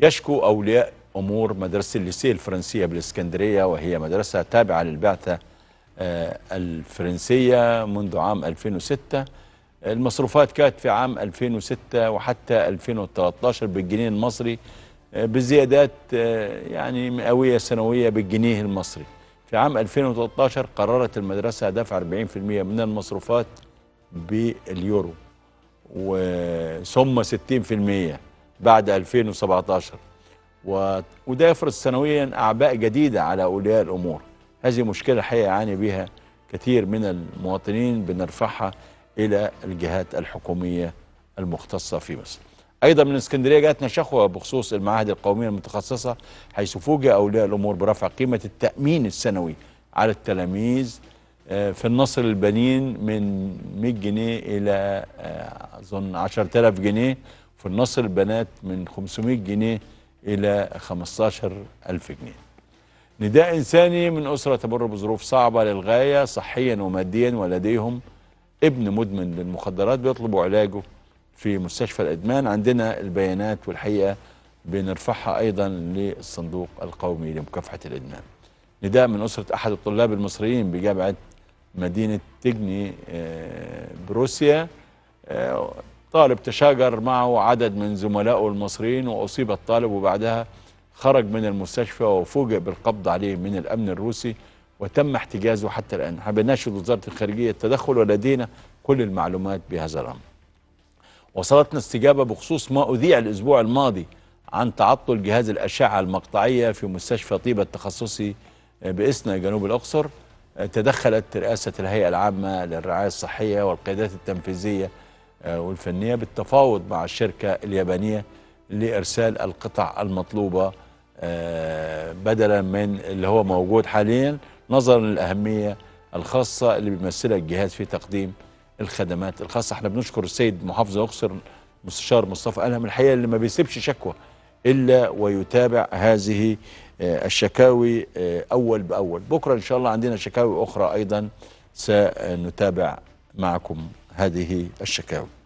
يشكو أولياء أمور مدرسة الليسيه الفرنسية بالإسكندرية وهي مدرسة تابعة للبعثة آه، الفرنسية منذ عام 2006 المصروفات كانت في عام 2006 وحتى 2013 بالجنيه المصري آه، بزيادات آه، يعني مئوية سنوية بالجنيه المصري في عام 2013 قررت المدرسة دفع 40% من المصروفات باليورو وثم 60% بعد 2017 وده يفرض سنويا أعباء جديدة على أولياء الأمور هذه مشكلة حقيقة يعاني بها كثير من المواطنين بنرفعها إلى الجهات الحكومية المختصة في مصر أيضا من اسكندرية جاتنا شكوى بخصوص المعاهد القومية المتخصصة حيث فوجئ أولياء الأمور برفع قيمة التأمين السنوي على التلاميذ آه، في النصر البنين من 100 جنيه إلى آه، أظن 10000 جنيه في النصر البنات من 500 جنيه إلى 15000 جنيه نداء إنساني من أسرة تمر بظروف صعبة للغاية صحيا وماديا ولديهم ابن مدمن للمخدرات بيطلبوا علاجه في مستشفى الأدمان عندنا البيانات والحقيقة بنرفعها أيضا للصندوق القومي لمكافحة الإدمان نداء من أسرة أحد الطلاب المصريين بجامعة مدينة تجني آه، بروسيا آه، طالب تشاجر معه عدد من زملائه المصريين وأصيب الطالب وبعدها خرج من المستشفى وفوجئ بالقبض عليه من الأمن الروسي وتم احتجازه حتى الآن احنا وزارة الخارجية التدخل ولدينا كل المعلومات بهذا الأمر وصلتنا استجابة بخصوص ما أذيع الأسبوع الماضي عن تعطل جهاز الأشعة المقطعية في مستشفى طيبة التخصصي بإسنا جنوب الأقصر تدخلت رئاسة الهيئة العامة للرعاية الصحية والقيادات التنفيذية آه، والفنية بالتفاوض مع الشركة اليابانية لإرسال القطع المطلوبة آه، بدلا من اللي هو موجود حاليا نظرا للأهمية الخاصة اللي بيمثلها الجهاز في تقديم الخدمات الخاصة احنا بنشكر السيد محافظ أقصر مستشار مصطفى ألهم الحقيقة اللي ما بيسيبش شكوى إلا ويتابع هذه آه، الشكاوي أول بأول بكرة إن شاء الله عندنا شكاوي أخرى أيضا سنتابع معكم هذه الشكاوي